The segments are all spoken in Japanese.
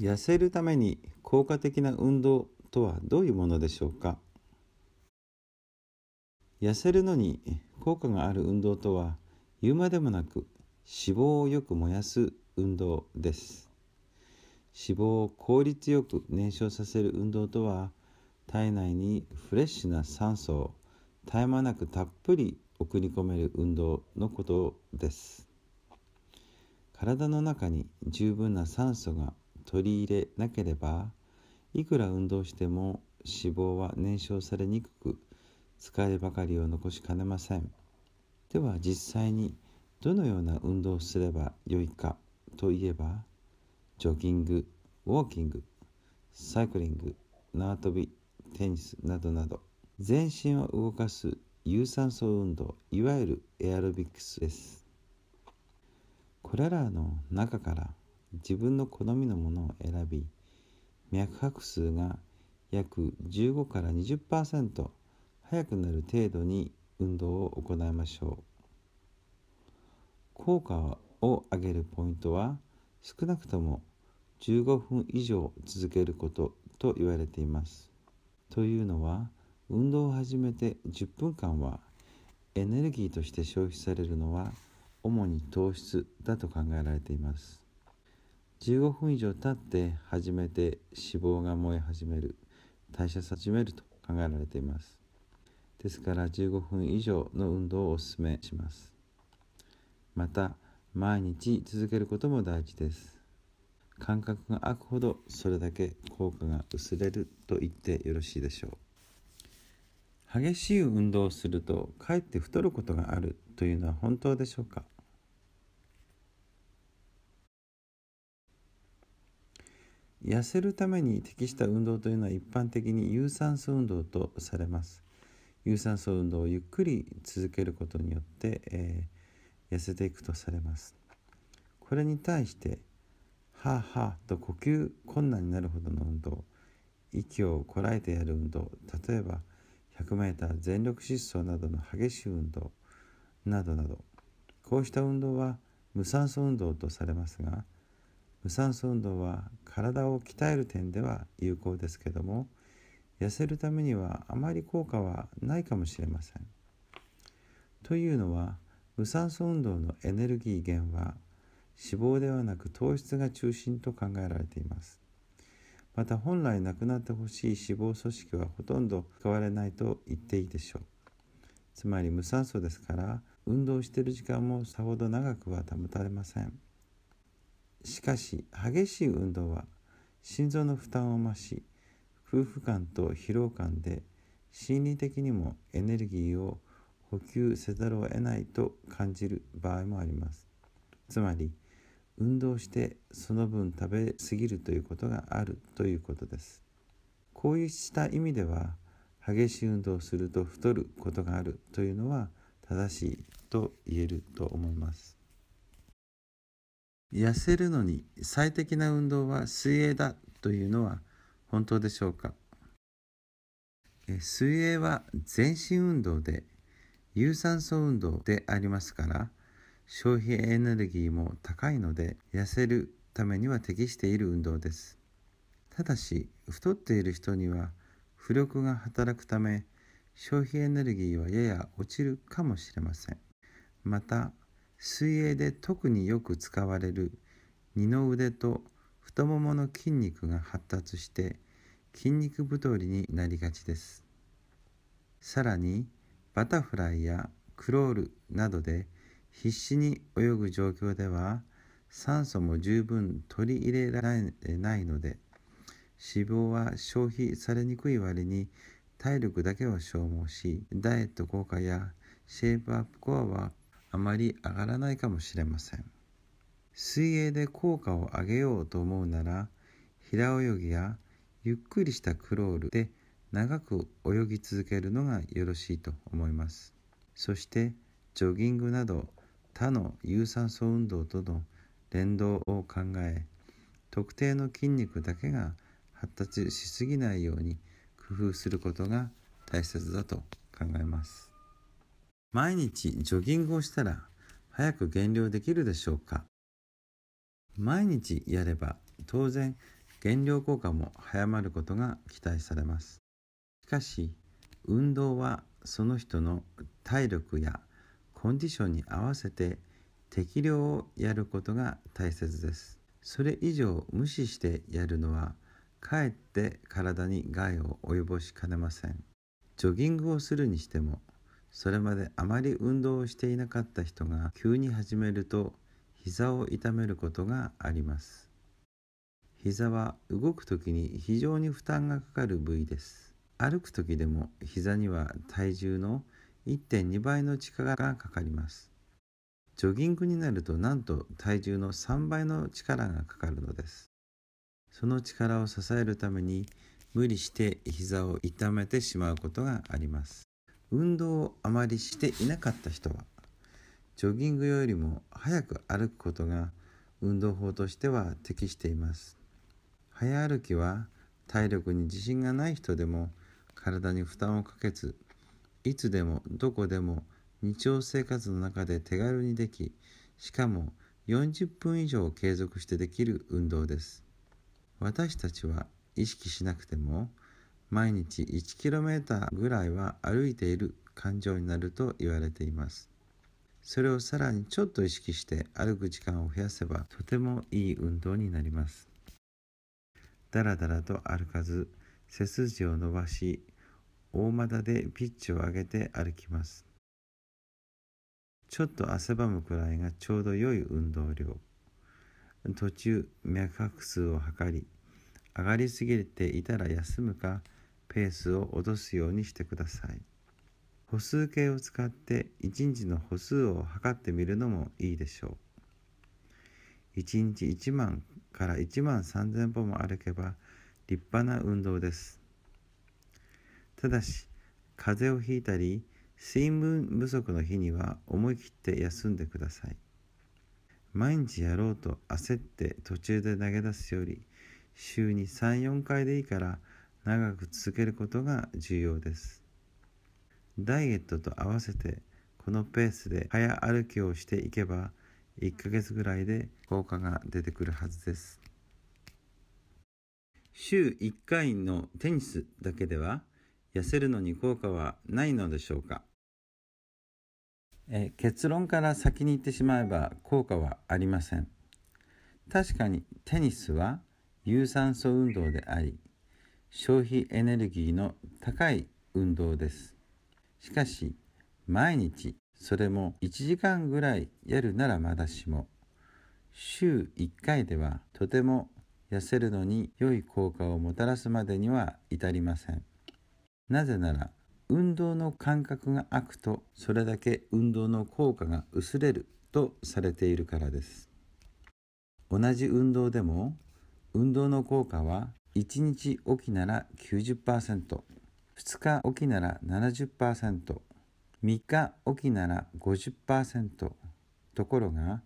痩せるために効果的な運動とはどういうものでしょうか痩せるのに効果がある運動とは言うまでもなく脂肪をよく燃やす運動です脂肪を効率よく燃焼させる運動とは体内にフレッシュな酸素を絶え間なくたっぷり送り込める運動のことです体の中に十分な酸素が取り入れなければいくら運動しても脂肪は燃焼されにくく疲ればかりを残しかねませんでは実際にどのような運動をすればよいかといえばジョギングウォーキングサイクリング縄跳びテニスなどなど全身を動かす有酸素運動いわゆるエアロビクスですこれらの中から自分の好みのものを選び脈拍数が約15から20%速くなる程度に運動を行いましょう効果を上げるポイントは少なくとも15分以上続けることと言われていますというのは運動を始めて10分間はエネルギーとして消費されるのは主に糖質だと考えられています15分以上経って初めて脂肪が燃え始める代謝さ始めると考えられていますですから15分以上の運動をお勧めしますまた毎日続けることも大事です感覚が空くほどそれだけ効果が薄れると言ってよろしいでしょう激しい運動をするとかえって太ることがあるというのは本当でしょうか痩せるために適した運動というのは一般的に有酸素運動とされます有酸素運動をゆっくり続けることによって、えー、痩せていくとされますこれに対して「はあはあ」と呼吸困難になるほどの運動息をこらえてやる運動例えば 100m 全力疾走などの激しい運動などなどこうした運動は無酸素運動とされますが無酸素運動は体を鍛える点では有効ですけども痩せるためにはあまり効果はないかもしれません。というのは無酸素運動のエネルギー源は脂肪ではなく糖質が中心と考えられています。また本来なくなってほしい脂肪組織はほとんど使われないと言っていいでしょう。つまり無酸素ですから運動している時間もさほど長くは保たれません。しかし激しい運動は心臓の負担を増し夫婦間と疲労感で心理的にもエネルギーを補給せざるを得ないと感じる場合もありますつまり運動してその分食べ過ぎるということがあるということですこうした意味では激しい運動をすると太ることがあるというのは正しいと言えると思います痩せるのに最適な運動は水泳だというのは本当でしょうか水泳は全身運動で有酸素運動でありますから消費エネルギーも高いので痩せるためには適している運動ですただし太っている人には浮力が働くため消費エネルギーはやや落ちるかもしれませんまた水泳で特によく使われる二の腕と太ももの筋肉が発達して筋肉太りになりがちですさらにバタフライやクロールなどで必死に泳ぐ状況では酸素も十分取り入れられないので脂肪は消費されにくい割に体力だけを消耗しダイエット効果やシェイプアップ効果はあまり上がらないかもしれません水泳で効果を上げようと思うなら平泳ぎやゆっくりしたクロールで長く泳ぎ続けるのがよろしいと思いますそしてジョギングなど他の有酸素運動との連動を考え特定の筋肉だけが発達しすぎないように工夫することが大切だと考えます毎日ジョギングをしたら早く減量できるでしょうか毎日やれば当然減量効果も早まることが期待されますしかし運動はその人の体力やコンディションに合わせて適量をやることが大切ですそれ以上無視してやるのはかえって体に害を及ぼしかねませんジョギングをするにしてもそれまであまり運動をしていなかった人が急に始めると膝を痛めることがあります膝は動く時に非常に負担がかかる部位です歩く時でも膝には体重の1.2倍の力がかかりますジョギングになるとなんと体重の3倍の力がかかるのですその力を支えるために無理して膝を痛めてしまうことがあります運動をあまりしていなかった人はジョギングよりも早く歩くことが運動法としては適しています早歩きは体力に自信がない人でも体に負担をかけずいつでもどこでも日常生活の中で手軽にできしかも40分以上継続してできる運動です私たちは意識しなくても毎日 1km ぐらいは歩いている感情になると言われていますそれをさらにちょっと意識して歩く時間を増やせばとてもいい運動になりますだらだらと歩かず背筋を伸ばし大股でピッチを上げて歩きますちょっと汗ばむくらいがちょうど良い運動量途中脈拍数を測り上がりすぎていたら休むかペースを落とすようにしてください歩数計を使って1日の歩数を測ってみるのもいいでしょう1日1万から1万3000歩も歩けば立派な運動ですただし風邪をひいたり水分不足の日には思い切って休んでください毎日やろうと焦って途中で投げ出すより週に34回でいいから長く続けることが重要です。ダイエットと合わせてこのペースで早歩きをしていけば1ヶ月ぐらいで効果が出てくるはずです。週1回のテニスだけでは痩せるのに効果はないのでしょうかえ結論から先に言ってしまえば効果はありません。確かにテニスは有酸素運動であり消費エネルギーの高い運動です。しかし、毎日それも1時間ぐらいやるならまだしも、週1回ではとても痩せるのに良い効果をもたらすまでには至りません。なぜなら、運動の感覚が悪くとそれだけ運動の効果が薄れるとされているからです同じ運動でも運動の効果は1日おきなら 90%2 日起きなら 70%3 日起きなら50%ところが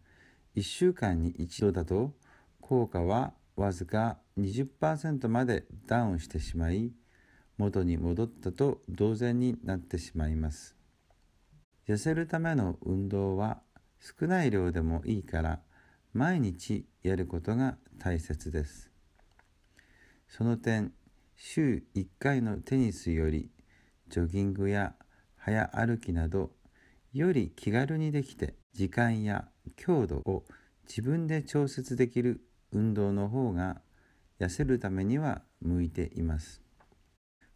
1週間に1度だと効果はわずか20%までダウンしてしまい元に戻ったと同然になってしまいます痩せるための運動は少ない量でもいいから毎日やることが大切ですその点週1回のテニスよりジョギングや早歩きなどより気軽にできて時間や強度を自分で調節できる運動の方が痩せるためには向いています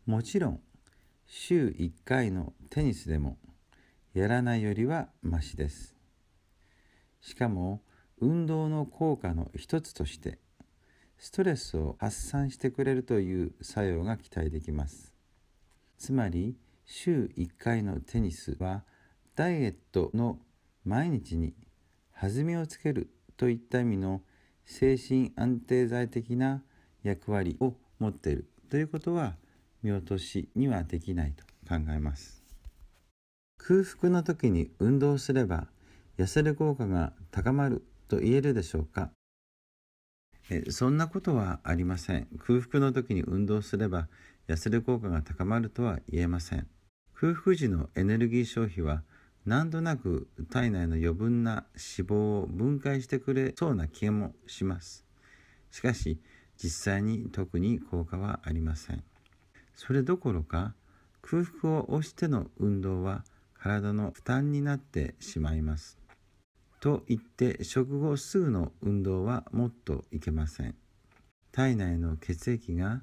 もちろん週1回のテニスでもやらないよりはマシですしかも運動の効果の一つとしてストレスを発散してくれるという作用が期待できますつまり週1回のテニスはダイエットの毎日に弾みをつけるといった意味の精神安定剤的な役割を持っているということは見落としにはできないと考えます空腹の時に運動すれば痩せる効果が高まると言えるでしょうかそんなことはありません。空腹の時に運動すれば痩せる効果が高まるとは言えません。空腹時のエネルギー消費は何となく体内の余分な脂肪を分解してくれそうな気もします。しかし実際に特に効果はありません。それどころか空腹を押しての運動は体の負担になってしまいます。と言って食後すぐの運動はもっといけません体内の血液が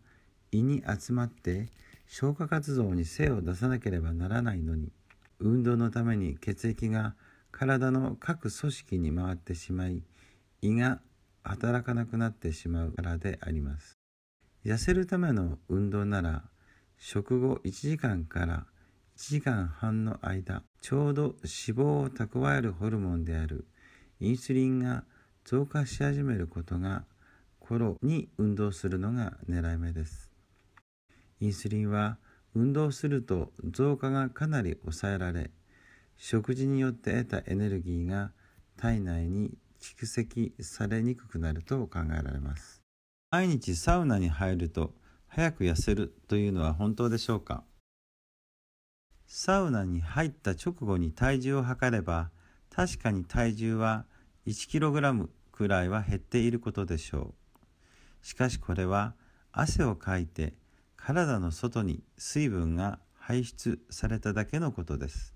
胃に集まって消化活動に精を出さなければならないのに運動のために血液が体の各組織に回ってしまい胃が働かなくなってしまうからであります痩せるための運動なら食後1時間から1時間半の間ちょうど脂肪を蓄えるホルモンであるインスリンが増加し始めることが頃に運動するのが狙い目ですインスリンは運動すると増加がかなり抑えられ食事によって得たエネルギーが体内に蓄積されにくくなると考えられます毎日サウナに入ると早く痩せるというのは本当でしょうかサウナに入った直後に体重を測れば確かに体重は 1kg くらいは減っていることでしょうしかしこれは汗をかいて体の外に水分が排出されただけのことです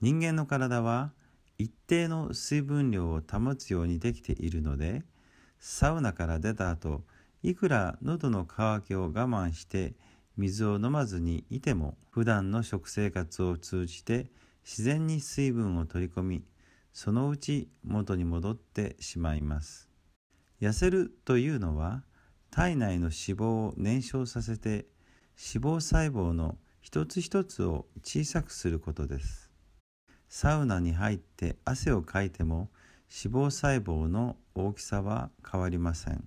人間の体は一定の水分量を保つようにできているのでサウナから出た後いくら喉の渇きを我慢して水を飲まずにいても普段の食生活を通じて自然に水分を取り込みそのうち元に戻ってしまいます痩せるというのは体内の脂肪を燃焼させて脂肪細胞の一つ一つを小さくすることですサウナに入って汗をかいても脂肪細胞の大きさは変わりません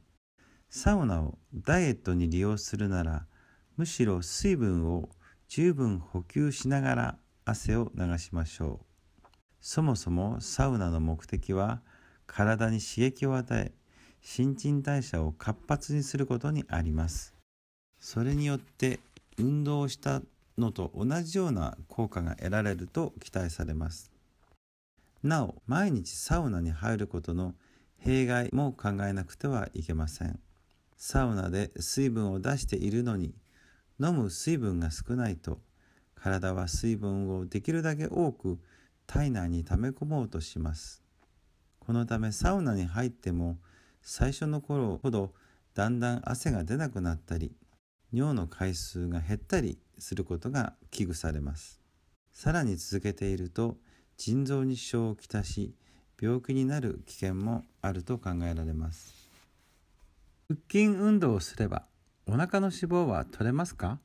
サウナをダイエットに利用するならむしろ水分を十分補給しながら汗を流しましょうそもそもサウナの目的は体に刺激を与え新陳代謝を活発にすることにありますそれによって運動をしたのと同じような効果が得られると期待されますなお毎日サウナに入ることの弊害も考えなくてはいけませんサウナで水分を出しているのに飲む水分が少ないと体は水分をできるだけ多く体内に溜め込もうとしますこのためサウナに入っても最初の頃ほどだんだん汗が出なくなったり尿の回数が減ったりすることが危惧されますさらに続けていると腎臓に支障をきたし病気になる危険もあると考えられます腹筋運動をすればお腹の脂肪は取れますか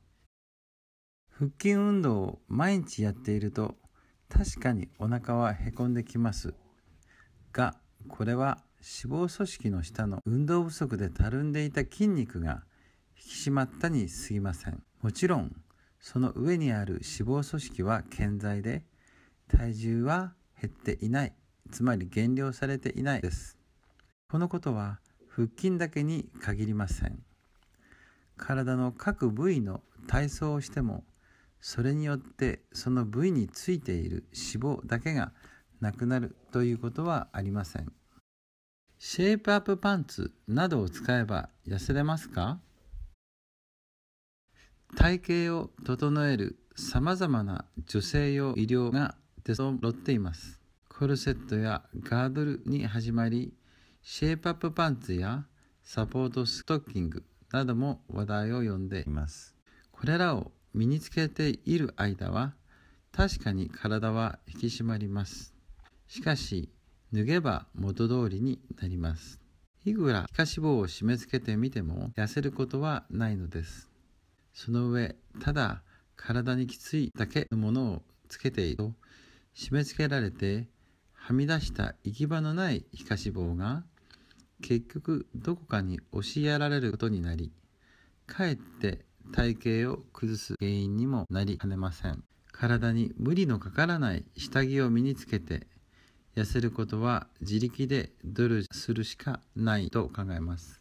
腹筋運動を毎日やっていると確かにお腹はへこんできますがこれは脂肪組織の下の運動不足でたるんでいた筋肉が引き締まったにすぎませんもちろんその上にある脂肪組織は健在で体重は減っていないつまり減量されていないですこのことは腹筋だけに限りません体の各部位の体操をしてもそれによってその部位についている脂肪だけがなくなるということはありませんシェイプアップパンツなどを使えば痩せれますか体型を整えるさまざまな女性用医療が出ろっていますコルセットやガードルに始まりシェイプアップパンツやサポートストッキングなども話題を呼んでいます。これらを身につけている間は確かに体は引き締まります。しかし脱げば元通りになります。いくら皮下脂肪を締め付けてみても痩せることはないのです。その上ただ体にきついだけのものをつけていると締め付けられてはみ出した行き場のない皮下脂肪が結局どこかに押しやられることになりかえって体型を崩す原因にもなりかねません体に無理のかからない下着を身につけて痩せることは自力で努力するしかないと考えます